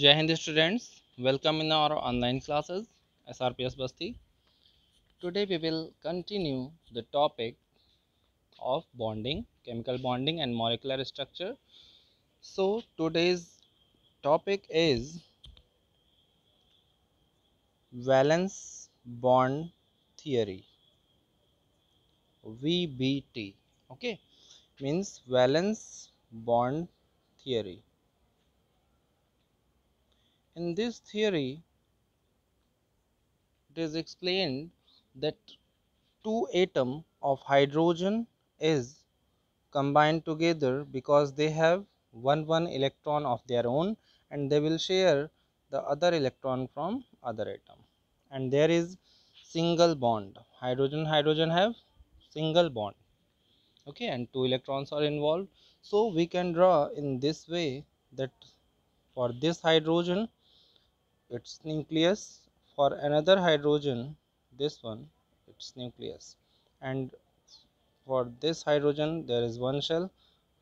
Jai Hind students, welcome in our online classes SRPS Basti. Today we will continue the topic of bonding, chemical bonding and molecular structure. So today's topic is valence bond theory VBT okay means valence bond theory in this theory it is explained that two atom of hydrogen is combined together because they have one one electron of their own and they will share the other electron from other atom and there is single bond hydrogen hydrogen have single bond okay and two electrons are involved so we can draw in this way that for this hydrogen its nucleus for another hydrogen this one its nucleus and for this hydrogen there is one shell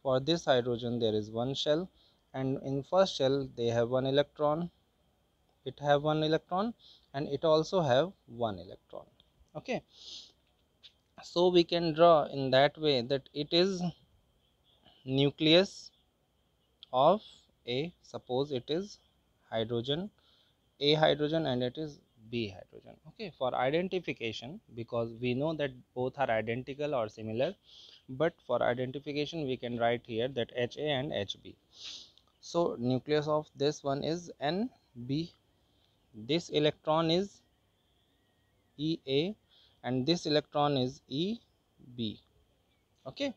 for this hydrogen there is one shell and in first shell they have one electron it have one electron and it also have one electron okay so we can draw in that way that it is nucleus of a suppose it is hydrogen a hydrogen and it is b hydrogen okay for identification because we know that both are identical or similar but for identification we can write here that ha and hb so nucleus of this one is nb this electron is ea and this electron is eb okay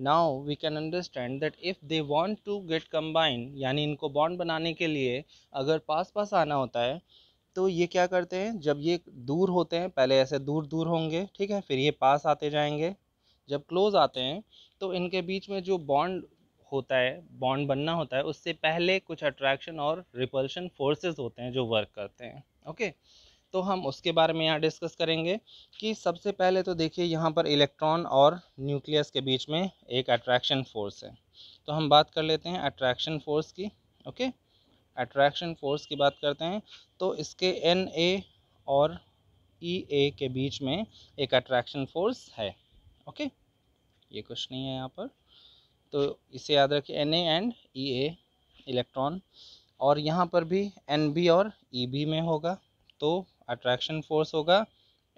now we can understand that if they want to get combine यानी इनको bond बनाने के लिए अगर पास पास आना होता है तो ये क्या करते हैं जब ये दूर होते हैं पहले ऐसे दूर दूर होंगे ठीक है फिर ये पास आते जाएंगे जब क्लोज आते हैं तो इनके बीच में जो बॉन्ड होता है बॉन्ड बनना होता है उससे पहले कुछ अट्रैक्शन और रिपल्शन फोर्सेस होते हैं जो वर्क करते हैं ओके okay? तो हम उसके बारे में यहाँ डिस्कस करेंगे कि सबसे पहले तो देखिए यहाँ पर इलेक्ट्रॉन और न्यूक्लियस के बीच में एक अट्रैक्शन फोर्स है तो हम बात कर लेते हैं अट्रैक्शन फोर्स की ओके अट्रैक्शन फोर्स की बात करते हैं तो इसके एन ए और ई e ए के बीच में एक अट्रैक्शन फोर्स है ओके ये कुछ नहीं है यहाँ पर तो इसे याद रखिए N A and E A electron और यहाँ पर भी एन बी और ई e बी में होगा तो अट्रैक्शन फोर्स होगा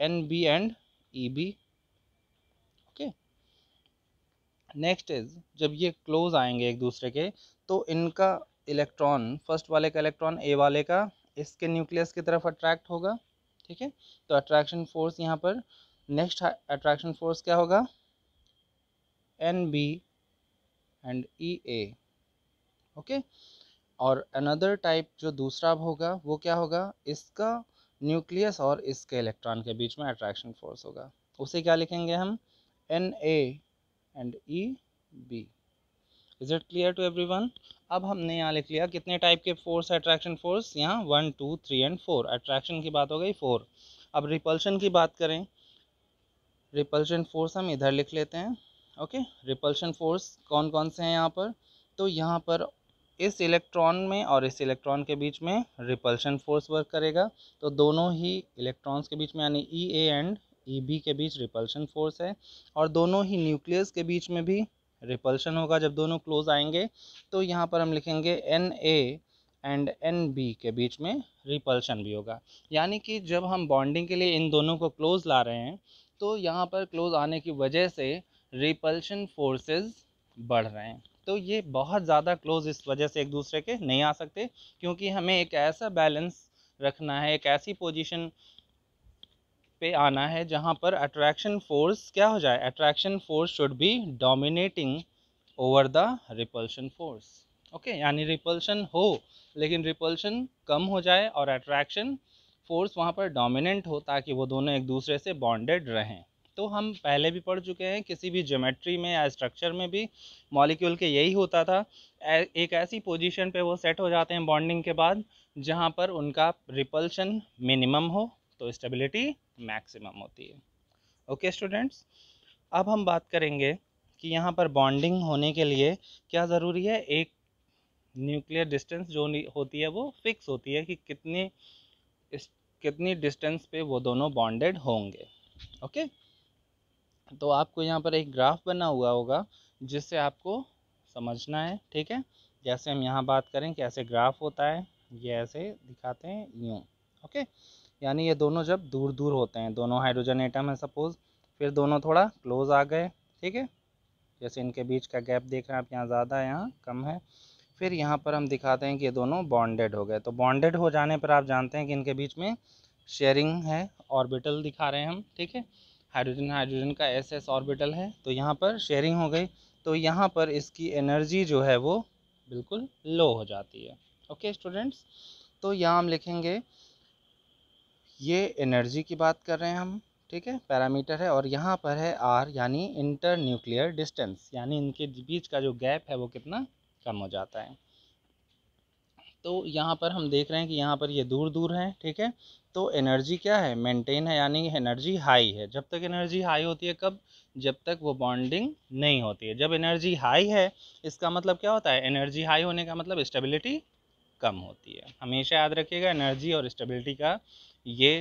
N B and E B okay next is जब ये क्लोज आएंगे एक दूसरे के तो इनका इलेक्ट्रॉन फर्स्ट वाले का इलेक्ट्रॉन ए वाले का इसके न्यूक्लियस की तरफ अट्रैक्ट होगा ठीक है तो अट्रैक्शन फोर्स यहाँ पर नेक्स्ट अट्रैक्शन फोर्स क्या होगा N B and E A okay और अनदर टाइप जो दूसरा होगा वो क्या होगा इसका न्यूक्लियस और इसके इलेक्ट्रॉन के बीच में अट्रैक्शन फोर्स होगा उसे क्या लिखेंगे हम N A and E B is it clear to everyone अब हमने यहाँ लिख लिया कितने टाइप के फोर्स अट्रैक्शन फोर्स यहाँ one two three and four attraction की बात हो गई फोर अब रिपल्शन की बात करें रिपल्शन फोर्स हम इधर लिख लेते हैं ओके रिपल्शन फोर्स कौन कौन से हैं यहाँ पर तो यहाँ पर इस इलेक्ट्रॉन में और इस इलेक्ट्रॉन के बीच में रिपल्शन फोर्स वर्क करेगा तो दोनों ही इलेक्ट्रॉन्स के बीच में यानी ई ए एंड ई बी के बीच रिपल्शन फोर्स है और दोनों ही न्यूक्लियस के बीच में भी रिपल्शन होगा जब दोनों क्लोज आएंगे तो यहाँ पर हम लिखेंगे N A and N B के बीच में रिपल्शन भी होगा यानी कि जब हम बॉन्डिंग के लिए इन दोनों को क्लोज ला रहे हैं तो यहाँ पर क्लोज आने की वजह से रिपल्शन फोर्सेस बढ़ रहे हैं तो ये बहुत ज़्यादा क्लोज इस वजह से एक दूसरे के नहीं आ सकते क्योंकि हमें एक ऐसा बैलेंस रखना है एक ऐसी पोजीशन पे आना है जहाँ पर अट्रैक्शन फोर्स क्या हो जाए attraction force should be dominating over the repulsion force okay यानी रिपल्शन हो लेकिन रिपल्शन कम हो जाए और अट्रैक्शन फोर्स वहाँ पर डोमिनेंट हो ताकि वो दोनों एक दूसरे से बॉन्डेड रहें तो हम पहले भी पढ़ चुके हैं किसी भी ज्योमेट्री में या स्ट्रक्चर में भी मॉलिक्यूल के यही होता था एक ऐसी पोजीशन पे वो सेट हो जाते हैं बॉन्डिंग के बाद जहाँ पर उनका रिपल्शन मिनिमम हो तो स्टेबिलिटी मैक्सिमम होती है ओके स्टूडेंट्स अब हम बात करेंगे कि यहाँ पर बॉन्डिंग होने के लिए क्या ज़रूरी है एक न्यूक्लियर डिस्टेंस जो होती है वो फिक्स होती है कि कितने कितनी डिस्टेंस पे वो दोनों बॉन्डेड होंगे ओके okay? तो आपको यहाँ पर एक ग्राफ बना हुआ होगा जिससे आपको समझना है ठीक है जैसे हम यहाँ बात करें कैसे ग्राफ होता है ये ऐसे दिखाते हैं यूँ ओके यानी ये दोनों जब दूर दूर होते हैं दोनों हाइड्रोजन एटम है सपोज़ फिर दोनों थोड़ा क्लोज आ गए ठीक है जैसे इनके बीच का गैप देख रहे हैं आप यहाँ ज़्यादा है यहाँ कम है फिर यहाँ पर हम दिखाते हैं कि ये दोनों बॉन्डेड हो गए तो बॉन्डेड हो जाने पर आप जानते हैं कि इनके बीच में शेयरिंग है ऑर्बिटल दिखा रहे हैं हम ठीक है हाइड्रोजन हाइड्रोजन का एस एस ऑर्बिटल है तो यहाँ पर शेयरिंग हो गई तो यहाँ पर इसकी एनर्जी जो है वो बिल्कुल लो हो जाती है ओके स्टूडेंट्स तो यहाँ हम लिखेंगे ये एनर्जी की बात कर रहे हैं हम ठीक है पैरामीटर है और यहाँ पर है आर यानी इंटर न्यूक्लियर डिस्टेंस यानी इनके बीच का जो गैप है वो कितना कम हो जाता है तो यहाँ पर हम देख रहे हैं कि यहाँ पर ये दूर दूर है ठीक है तो एनर्जी क्या है मेंटेन है यानी एनर्जी हाई है जब तक एनर्जी हाई होती है कब जब तक वो बॉन्डिंग नहीं होती है जब एनर्जी हाई है इसका मतलब क्या होता है एनर्जी हाई होने का मतलब स्टेबिलिटी कम होती है हमेशा याद रखिएगा एनर्जी और स्टेबिलिटी का ये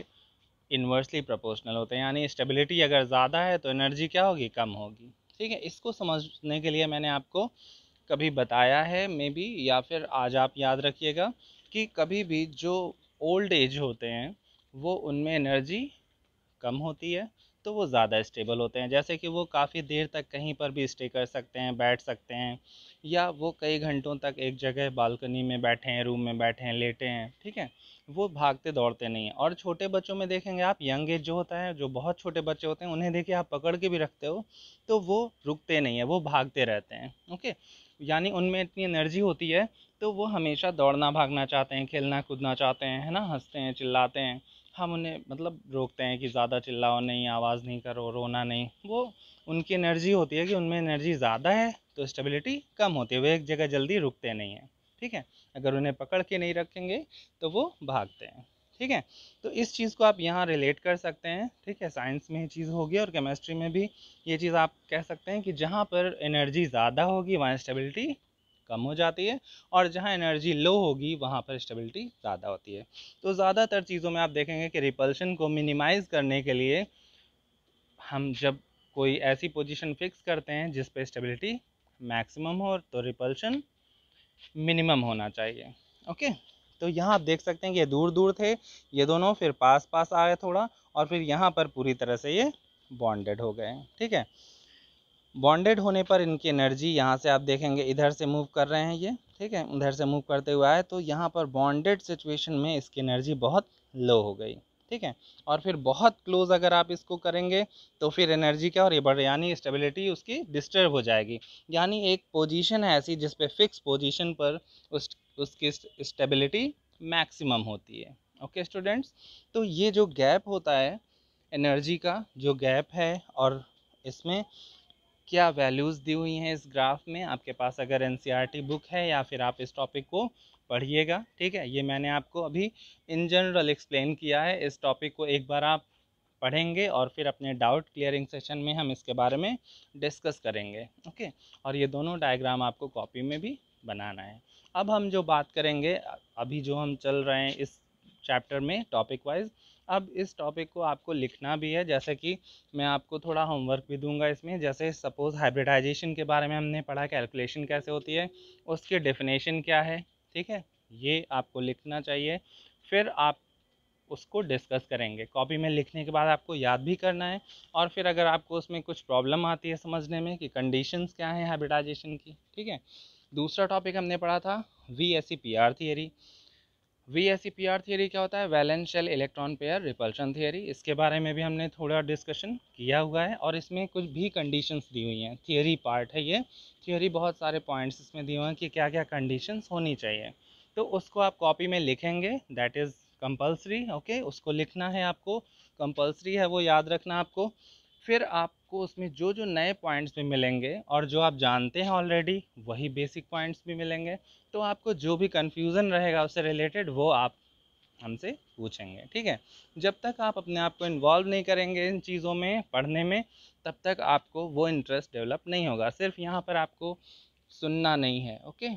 इन्वर्सली प्रोपोर्शनल होता है यानी स्टेबिलिटी अगर ज़्यादा है तो एनर्जी क्या होगी कम होगी ठीक है इसको समझने के लिए मैंने आपको कभी बताया है मे बी या फिर आज आप याद रखिएगा कि कभी भी जो ओल्ड एज होते हैं वो उनमें एनर्जी कम होती है तो वो ज़्यादा स्टेबल होते हैं जैसे कि वो काफ़ी देर तक कहीं पर भी स्टे कर सकते हैं बैठ सकते हैं या वो कई घंटों तक एक जगह बालकनी में बैठे हैं रूम में बैठे हैं लेटे हैं ठीक है वो भागते दौड़ते नहीं हैं और छोटे बच्चों में देखेंगे आप यंग एज जो होता है जो बहुत छोटे बच्चे होते हैं उन्हें देखिए आप पकड़ के भी रखते हो तो वो रुकते नहीं हैं वो भागते रहते हैं ओके यानी उनमें इतनी एनर्जी होती है तो वो हमेशा दौड़ना भागना चाहते हैं खेलना कूदना चाहते हैं है ना हंसते हैं चिल्लाते हैं हम उन्हें मतलब रोकते हैं कि ज़्यादा चिल्लाओ नहीं आवाज़ नहीं करो रोना नहीं वो उनकी एनर्जी होती है कि उनमें एनर्जी ज़्यादा है तो स्टेबिलिटी कम होती है वे एक जगह जल्दी रुकते नहीं हैं ठीक है अगर उन्हें पकड़ के नहीं रखेंगे तो वो भागते हैं ठीक है तो इस चीज़ को आप यहाँ रिलेट कर सकते हैं ठीक है साइंस में ये चीज़ होगी और केमिस्ट्री में भी ये चीज़ आप कह सकते हैं कि जहाँ पर एनर्जी ज़्यादा होगी वहाँ स्टेबिलिटी कम हो जाती है और जहाँ एनर्जी लो होगी वहाँ पर स्टेबिलिटी ज़्यादा होती है तो ज़्यादातर चीज़ों में आप देखेंगे कि रिपल्शन को मिनिमाइज़ करने के लिए हम जब कोई ऐसी पोजीशन फिक्स करते हैं जिस पे स्टेबिलिटी मैक्सिमम हो तो रिपल्शन मिनिमम होना चाहिए ओके तो यहाँ आप देख सकते हैं कि ये दूर दूर थे ये दोनों फिर पास पास आए थोड़ा और फिर यहाँ पर पूरी तरह से ये बॉन्डेड हो गए ठीक है बॉन्डेड होने पर इनकी एनर्जी यहाँ से आप देखेंगे इधर से मूव कर रहे हैं ये ठीक है उधर से मूव करते हुए आए तो यहाँ पर बॉन्डेड सिचुएशन में इसकी एनर्जी बहुत लो हो गई ठीक है और फिर बहुत क्लोज अगर आप इसको करेंगे तो फिर एनर्जी क्या और ये बढ़ यानी स्टेबिलिटी उसकी डिस्टर्ब हो जाएगी यानी एक पोजीशन है ऐसी जिस पे फिक्स पोजीशन पर उस उसकी स्टेबिलिटी मैक्सिमम होती है ओके okay, स्टूडेंट्स तो ये जो गैप होता है एनर्जी का जो गैप है और इसमें क्या वैल्यूज़ दी हुई हैं इस ग्राफ में आपके पास अगर एन बुक e है या फिर आप इस टॉपिक को पढ़िएगा ठीक है ये मैंने आपको अभी इन जनरल एक्सप्लेन किया है इस टॉपिक को एक बार आप पढ़ेंगे और फिर अपने डाउट क्लियरिंग सेशन में हम इसके बारे में डिस्कस करेंगे ओके और ये दोनों डायग्राम आपको कॉपी में भी बनाना है अब हम जो बात करेंगे अभी जो हम चल रहे हैं इस चैप्टर में टॉपिक वाइज अब इस टॉपिक को आपको लिखना भी है जैसे कि मैं आपको थोड़ा होमवर्क भी दूंगा इसमें जैसे सपोज़ हाइब्रिडाइजेशन के बारे में हमने पढ़ा कैलकुलेशन कैसे होती है उसकी डेफिनेशन क्या है ठीक है ये आपको लिखना चाहिए फिर आप उसको डिस्कस करेंगे कॉपी में लिखने के बाद आपको याद भी करना है और फिर अगर आपको उसमें कुछ प्रॉब्लम आती है समझने में कि कंडीशंस क्या हैं हाइब्रिडाइजेशन की ठीक है दूसरा टॉपिक हमने पढ़ा था V S C P R theory V S C P R theory क्या होता है valential electron pair repulsion theory इसके बारे में भी हमने थोड़ा डिस्कशन किया हुआ है और इसमें कुछ भी कंडीशंस दी हुई हैं थियरी पार्ट है ये थियरी बहुत सारे पॉइंट्स इसमें दिए हुए हैं कि क्या क्या कंडीशंस होनी चाहिए तो उसको आप कॉपी में लिखेंगे दैट इज़ कंपल्सरी ओके उसको लिखना है आपको कंपल्सरी है वो याद रखना आपको फिर आपको उसमें जो जो नए पॉइंट्स भी मिलेंगे और जो आप जानते हैं ऑलरेडी वही बेसिक पॉइंट्स भी मिलेंगे तो आपको जो भी कन्फ्यूज़न रहेगा उससे रिलेटेड वो आप हमसे पूछेंगे ठीक है जब तक आप अपने आप को इन्वॉल्व नहीं करेंगे इन चीज़ों में पढ़ने में तब तक आपको वो इंटरेस्ट डेवलप नहीं होगा सिर्फ यहाँ पर आपको सुनना नहीं है ओके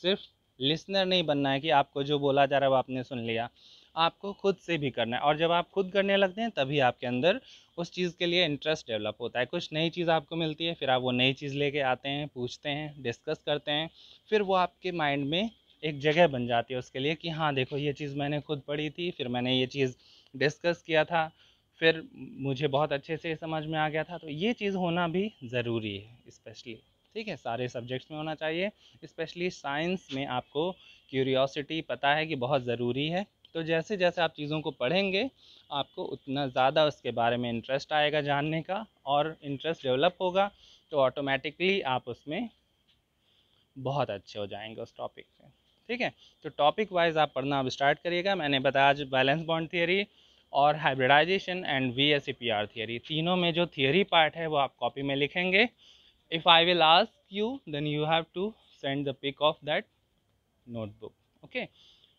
सिर्फ लिसनर नहीं बनना है कि आपको जो बोला जा रहा है वो आपने सुन लिया आपको खुद से भी करना है और जब आप खुद करने लगते हैं तभी आपके अंदर उस चीज़ के लिए इंटरेस्ट डेवलप होता है कुछ नई चीज़ आपको मिलती है फिर आप वो नई चीज़ लेके आते हैं पूछते हैं डिस्कस करते हैं फिर वो आपके माइंड में एक जगह बन जाती है उसके लिए कि हाँ देखो ये चीज़ मैंने खुद पढ़ी थी फिर मैंने ये चीज़ डिस्कस किया था फिर मुझे बहुत अच्छे से समझ में आ गया था तो ये चीज़ होना भी ज़रूरी है स्पेशली ठीक है सारे सब्जेक्ट्स में होना चाहिए स्पेशली साइंस में आपको क्यूरियोसिटी पता है कि बहुत ज़रूरी है तो जैसे जैसे आप चीज़ों को पढ़ेंगे आपको उतना ज़्यादा उसके बारे में इंटरेस्ट आएगा जानने का और इंटरेस्ट डेवलप होगा तो ऑटोमेटिकली आप उसमें बहुत अच्छे हो जाएंगे उस टॉपिक से ठीक है तो टॉपिक वाइज आप पढ़ना अब स्टार्ट करिएगा मैंने बताया आज बैलेंस बॉन्ड थियरी और hybridization and V S P R theory तीनों में जो थियरी पार्ट है वो आप कॉपी में लिखेंगे if I will ask you then you have to send the pic of that notebook okay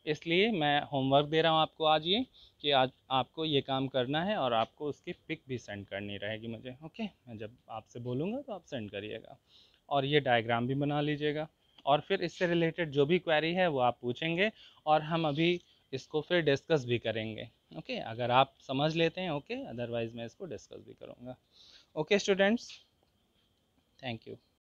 इसलिए मैं होमवर्क दे रहा हूँ आपको आज ये कि आज आपको ये काम करना है और आपको उसकी पिक भी सेंड करनी रहेगी मुझे ओके मैं जब आपसे बोलूँगा तो आप सेंड करिएगा और ये डायग्राम भी बना लीजिएगा और फिर इससे रिलेटेड जो भी क्वेरी है वो आप पूछेंगे और हम अभी इसको फिर डिस्कस भी करेंगे ओके अगर आप समझ लेते हैं ओके अदरवाइज़ मैं इसको डिस्कस भी करूँगा ओके स्टूडेंट्स थैंक यू